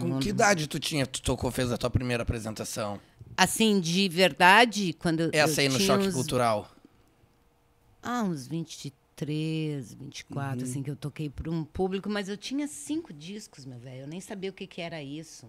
Com que uhum. idade tu tinha, tu tocou, fez a tua primeira apresentação? Assim, de verdade, quando é Essa eu aí no choque uns... cultural. Ah, uns 23, 24, uhum. assim, que eu toquei para um público, mas eu tinha cinco discos, meu velho. Eu nem sabia o que, que era isso.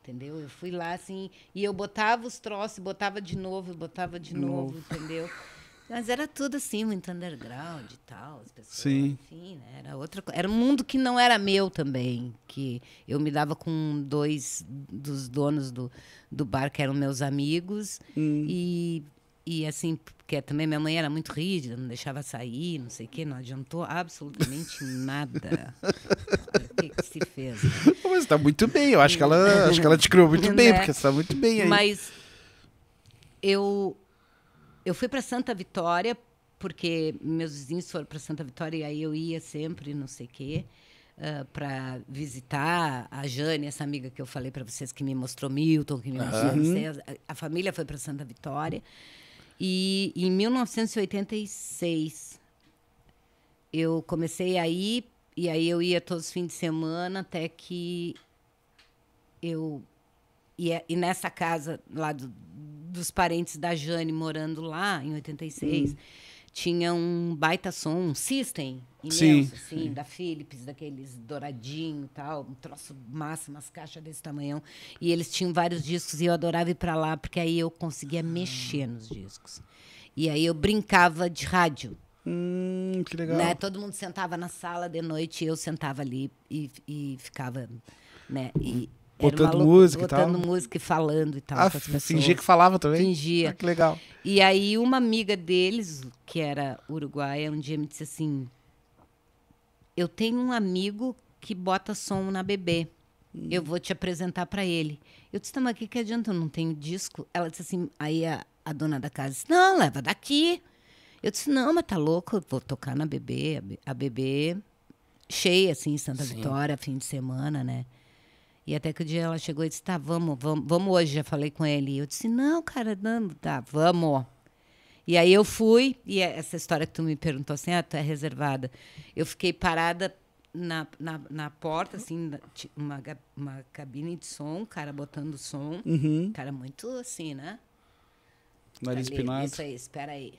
Entendeu? Eu fui lá assim, e eu botava os troços, botava de novo, botava de, de novo, novo, entendeu? Mas era tudo assim, muito underground e tal, as pessoas, Sim. enfim, né? Era outra Era um mundo que não era meu também, que eu me dava com dois dos donos do, do bar que eram meus amigos hum. e e assim, porque também minha mãe era muito rígida, não deixava sair, não sei o quê, não adiantou absolutamente nada. o que, que, se fez? Mas está muito bem, eu acho que ela, acho que ela te criou muito né? bem, porque você está muito bem aí. Mas eu eu fui para Santa Vitória porque meus vizinhos foram para Santa Vitória e aí eu ia sempre, não sei quê, uh, para visitar a Jane, essa amiga que eu falei para vocês que me mostrou Milton, que me mostrou uhum. vocês. A, família foi para Santa Vitória e em 1986 eu comecei aí e aí eu ia todos os fins de semana até que eu e, e nessa casa lá do, dos parentes da Jane morando lá em 86, hum. tinha um baita som, um system imenso, sim, assim, sim. da Philips, daqueles douradinho e tal, um troço massa, umas caixas desse tamanhão. E eles tinham vários discos e eu adorava ir para lá, porque aí eu conseguia ah. mexer nos discos. E aí eu brincava de rádio. Hum, que legal. Né? Todo mundo sentava na sala de noite e eu sentava ali e, e ficava. Né? E, Botando música e tal? Botando música e falando e tal ah, com as pessoas. Fingia que falava também? Fingia. Ah, que legal. E aí uma amiga deles, que era uruguaia, um dia me disse assim, eu tenho um amigo que bota som na bebê. Hum. Eu vou te apresentar para ele. Eu disse, tá, mas o que, que adianta? Eu não tenho disco. Ela disse assim, aí a, a dona da casa disse, não, leva daqui. Eu disse, não, mas tá louco, eu vou tocar na bebê, a bebê cheia, assim, em Santa Sim. Vitória, fim de semana, né? E até que o dia ela chegou e disse: tá, vamos, vamos, vamos hoje. Já falei com ele. E eu disse: não, cara, não, tá, vamos. E aí eu fui, e é essa história que tu me perguntou assim, ah, tu é reservada. Eu fiquei parada na, na, na porta, assim, uma, uma cabine de som, cara botando som. Uhum. Cara muito assim, né? Nariz Falei, Isso aí, espera aí.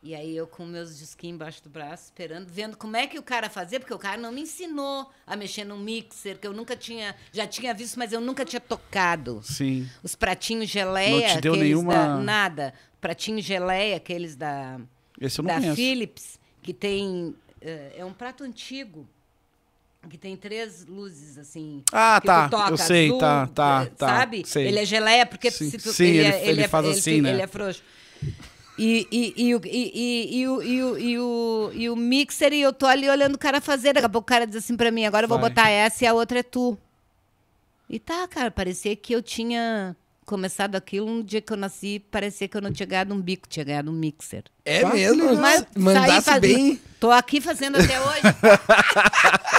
E aí eu com meus disquinhos embaixo do braço, esperando, vendo como é que o cara fazia, porque o cara não me ensinou a mexer num mixer, que eu nunca tinha, já tinha visto, mas eu nunca tinha tocado. Sim. Os pratinhos geleia, não te deu nenhuma... Da, nada. Pratinho geleia, aqueles da Esse eu não da conheço. Philips, que tem eh, é um prato antigo que tem três luzes assim. Ah, tá. Toca, eu sei, azul, tá, tá, eh, tá. Sabe? Sei. Ele é geleia porque sim, se tu, sim, ele, ele, é, ele, ele, é faz assim, ele, né? Ele é frouxo. E, e, o, e, o, e, o, e, o, e o mixer, e eu tô ali olhando o cara fazer. Daqui a pouco o cara diz assim pra mim: agora eu vou Vai. botar essa e a outra é tu. E tá, cara, parecia que eu tinha começado aquilo um dia que eu nasci, parecia que eu não tinha ganhado um bico, tinha ganhado um mixer. É mesmo? Mas Mandasse bem. Tô aqui fazendo até hoje.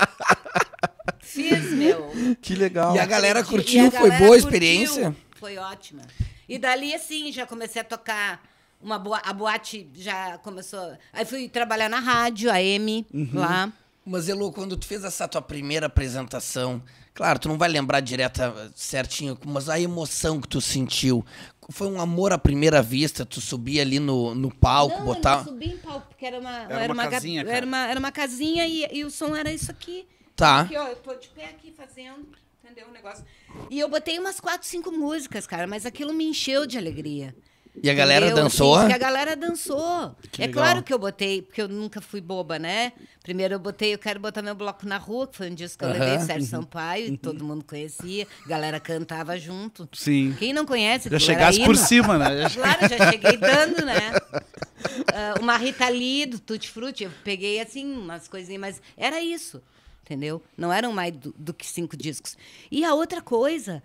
Fiz, meu. Que legal. E a galera curtiu, a foi boa a experiência? Foi ótima. E dali, assim, já comecei a tocar uma boa, a boate já começou. Aí fui trabalhar na rádio, a M, uhum. lá. Mas, Elô, quando tu fez essa tua primeira apresentação, claro, tu não vai lembrar direta eh, certinho, mas a emoção que tu sentiu. Foi um amor à primeira vista, tu subia ali no, no palco, não, Eu não subi em palco, porque era uma. Era, era uma, uma, casinha, era uma, era uma casinha e, e o som era isso aqui. Tá. Aqui, ó, eu tô de pé aqui fazendo entendeu? O negócio. E eu botei umas quatro, cinco músicas, cara, mas aquilo me encheu de alegria. E a galera Entendeu? dançou? Assim, a galera dançou. Que é legal. claro que eu botei, porque eu nunca fui boba, né? Primeiro eu botei Eu Quero Botar Meu Bloco na Rua, que foi um disco que eu uh -huh. levei Sérgio uhum. Sampaio, e todo mundo conhecia. A galera cantava junto. Sim. Quem não conhece... Já chegasse por cima, né? claro, já cheguei dando, né? Uh, uma Rita Lee do Tutti Frutti, eu peguei, assim, umas coisinhas, mas era isso, entendeu? Não eram mais do, do que cinco discos. E a outra coisa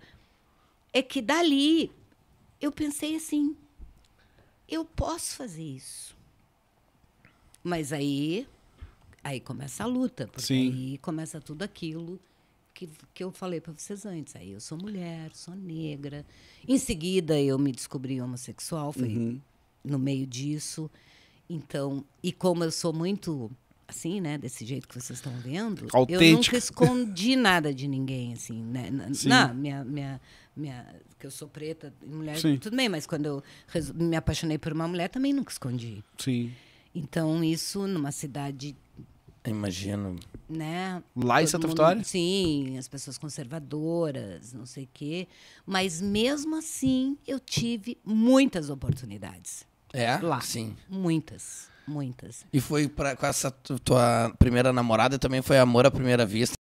é que dali eu pensei assim eu posso fazer isso. Mas aí, aí começa a luta, porque Sim. aí começa tudo aquilo que, que eu falei para vocês antes. Aí eu sou mulher, sou negra. Em seguida, eu me descobri homossexual, foi uhum. no meio disso. Então, e como eu sou muito assim, né, desse jeito que vocês estão vendo, Autêntica. eu nunca escondi nada de ninguém, assim, né? Na, na minha, minha minha, que eu sou preta, e mulher, Sim. tudo bem, mas quando eu me apaixonei por uma mulher, também nunca escondi. Sim. Então, isso numa cidade. Imagino. Né? Lá em Santa Vitória? Sim, as pessoas conservadoras, não sei o quê. Mas mesmo assim, eu tive muitas oportunidades. É? Lá. Sim. Muitas. Muitas. E foi pra, com essa tua primeira namorada também foi amor à primeira vista?